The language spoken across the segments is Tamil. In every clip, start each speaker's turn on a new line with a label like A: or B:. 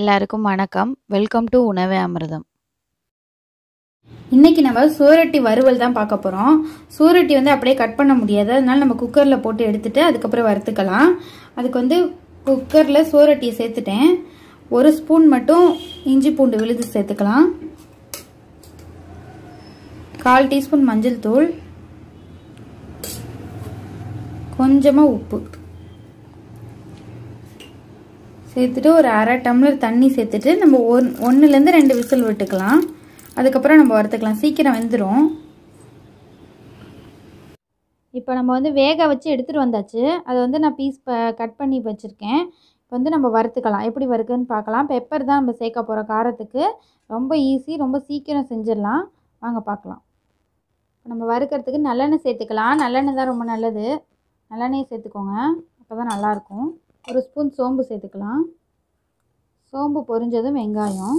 A: எல்லாருக்கும் வணக்கம் வெல்கம் டு உணவே அமிர்தம் இன்றைக்கி நம்ம சூரட்டி வறுவல் தான் பார்க்க போகிறோம் சூரட்டி வந்து அப்படியே கட் பண்ண முடியாது அதனால நம்ம குக்கரில் போட்டு எடுத்துகிட்டு அதுக்கப்புறம் வறுத்துக்கலாம் அதுக்கு வந்து குக்கரில் சூரட்டியை சேர்த்துட்டேன் ஒரு ஸ்பூன் மட்டும் இஞ்சி பூண்டு விழுது சேர்த்துக்கலாம் கால் டீஸ்பூன் மஞ்சள் தூள் கொஞ்சமாக உப்பு சேர்த்துட்டு ஒரு அரை டம்ளர் தண்ணி சேர்த்துட்டு நம்ம ஒன் ஒன்றுலேருந்து ரெண்டு விசில் விட்டுக்கலாம் அதுக்கப்புறம் நம்ம வறுத்துக்கலாம் சீக்கிரம் வெந்துடும் இப்போ நம்ம வந்து வேக வச்சு எடுத்துகிட்டு வந்தாச்சு அதை வந்து நான் பீஸ் கட் பண்ணி வச்சுருக்கேன் இப்போ வந்து நம்ம வறுத்துக்கலாம் எப்படி வறுக்குன்னு பார்க்கலாம் பெப்பர் தான் நம்ம சேர்க்க போகிறோம் காரத்துக்கு ரொம்ப ஈஸி ரொம்ப சீக்கிரம் செஞ்சிடலாம் வாங்க பார்க்கலாம் நம்ம வறுக்கிறதுக்கு நல்லெண்ணெய் சேர்த்துக்கலாம் நல்லெண்ணெய் தான் ரொம்ப நல்லது நல்லெண்ணெயை சேர்த்துக்கோங்க அப்போ தான் நல்லாயிருக்கும் ஒரு ஸ்பூன் சோம்பு சேர்த்துக்கலாம் சோம்பு பொரிஞ்சதும் வெங்காயம்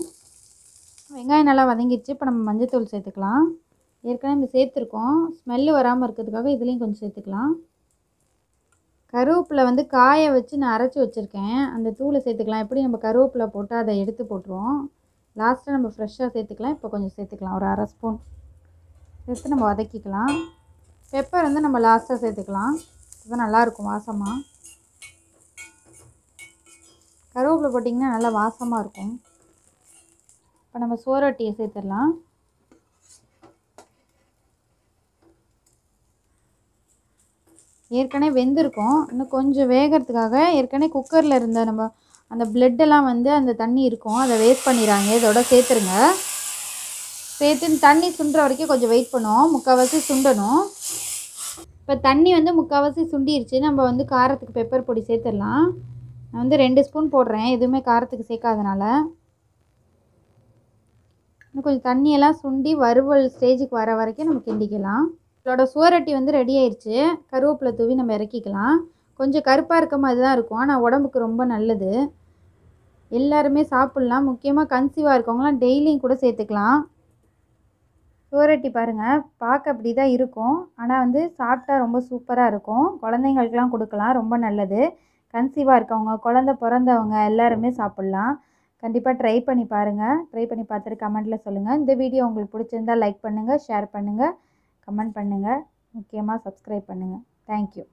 A: வெங்காயம் நல்லா வதங்கிடுச்சு இப்போ நம்ம மஞ்சத்தூள் சேர்த்துக்கலாம் ஏற்கனவே நம்ம சேர்த்துருக்கோம் ஸ்மெல்லு வராமல் இருக்கிறதுக்காக இதுலேயும் கொஞ்சம் சேர்த்துக்கலாம் கருவேப்பில் வந்து காய வச்சு நான் அரைச்சி வச்சுருக்கேன் அந்த தூளை சேர்த்துக்கலாம் எப்படி நம்ம கருவேப்பில் போட்டு அதை எடுத்து போட்டுருவோம் லாஸ்ட்டாக நம்ம ஃப்ரெஷ்ஷாக சேர்த்துக்கலாம் இப்போ கொஞ்சம் சேர்த்துக்கலாம் ஒரு அரை ஸ்பூன் சேர்த்து நம்ம வதக்கிக்கலாம் பெப்பர் வந்து நம்ம லாஸ்ட்டாக சேர்த்துக்கலாம் அதுதான் நல்லாயிருக்கும் வாசமாக கருவேப்பிலை போட்டிங்கன்னா நல்லா வாசமாக இருக்கும் இப்போ நம்ம சோரொட்டியை சேர்த்துடலாம் ஏற்கனவே வெந்திருக்கும் இன்னும் கொஞ்சம் வேகிறதுக்காக ஏற்கனவே குக்கரில் இருந்த நம்ம அந்த பிளட்டெல்லாம் வந்து அந்த தண்ணி இருக்கும் அதை வேஸ்ட் பண்ணிடுறாங்க இதோட சேர்த்துருங்க சேர்த்து தண்ணி சுண்டுற வரைக்கும் கொஞ்சம் வெயிட் பண்ணுவோம் முக்கால்வாசி சுண்டணும் இப்போ தண்ணி வந்து முக்கால்வாசி சுண்டிருச்சு நம்ம வந்து காரத்துக்கு பெப்பர் பொடி சேர்த்துடலாம் நான் வந்து ரெண்டு ஸ்பூன் போடுறேன் எதுவுமே காரத்துக்கு சேர்க்காதனால இன்னும் கொஞ்சம் தண்ணியெல்லாம் சுண்டி வறுவல் ஸ்டேஜுக்கு வர வரைக்கும் நம்ம கிண்டிக்கலாம் இதோட சுவரொட்டி வந்து ரெடி ஆயிடுச்சு கருவேப்பிலை தூவி நம்ம இறக்கிக்கலாம் கொஞ்சம் கருப்பாக இருக்க மாதிரி தான் இருக்கும் ஆனால் உடம்புக்கு ரொம்ப நல்லது எல்லாருமே சாப்பிட்லாம் முக்கியமாக கன்சீவாக இருக்கவங்களாம் டெய்லியும் கூட சேர்த்துக்கலாம் சுவரொட்டி பாருங்கள் பார்க்க அப்படி தான் இருக்கும் ஆனால் வந்து சாப்பிட்டா ரொம்ப சூப்பராக இருக்கும் குழந்தைங்களுக்கெலாம் கொடுக்கலாம் ரொம்ப நல்லது கன்சீவாக இருக்கவங்க குழந்த பிறந்தவங்க எல்லாருமே சாப்பிட்லாம் கண்டிப்பாக ட்ரை பண்ணி பாருங்கள் ட்ரை பண்ணி பார்த்துட்டு கமெண்ட்டில் சொல்லுங்கள் இந்த வீடியோ உங்களுக்கு பிடிச்சிருந்தால் லைக் பண்ணுங்கள் ஷேர் பண்ணுங்கள் கமெண்ட் பண்ணுங்கள் முக்கியமாக சப்ஸ்கிரைப் பண்ணுங்கள் தேங்க்யூ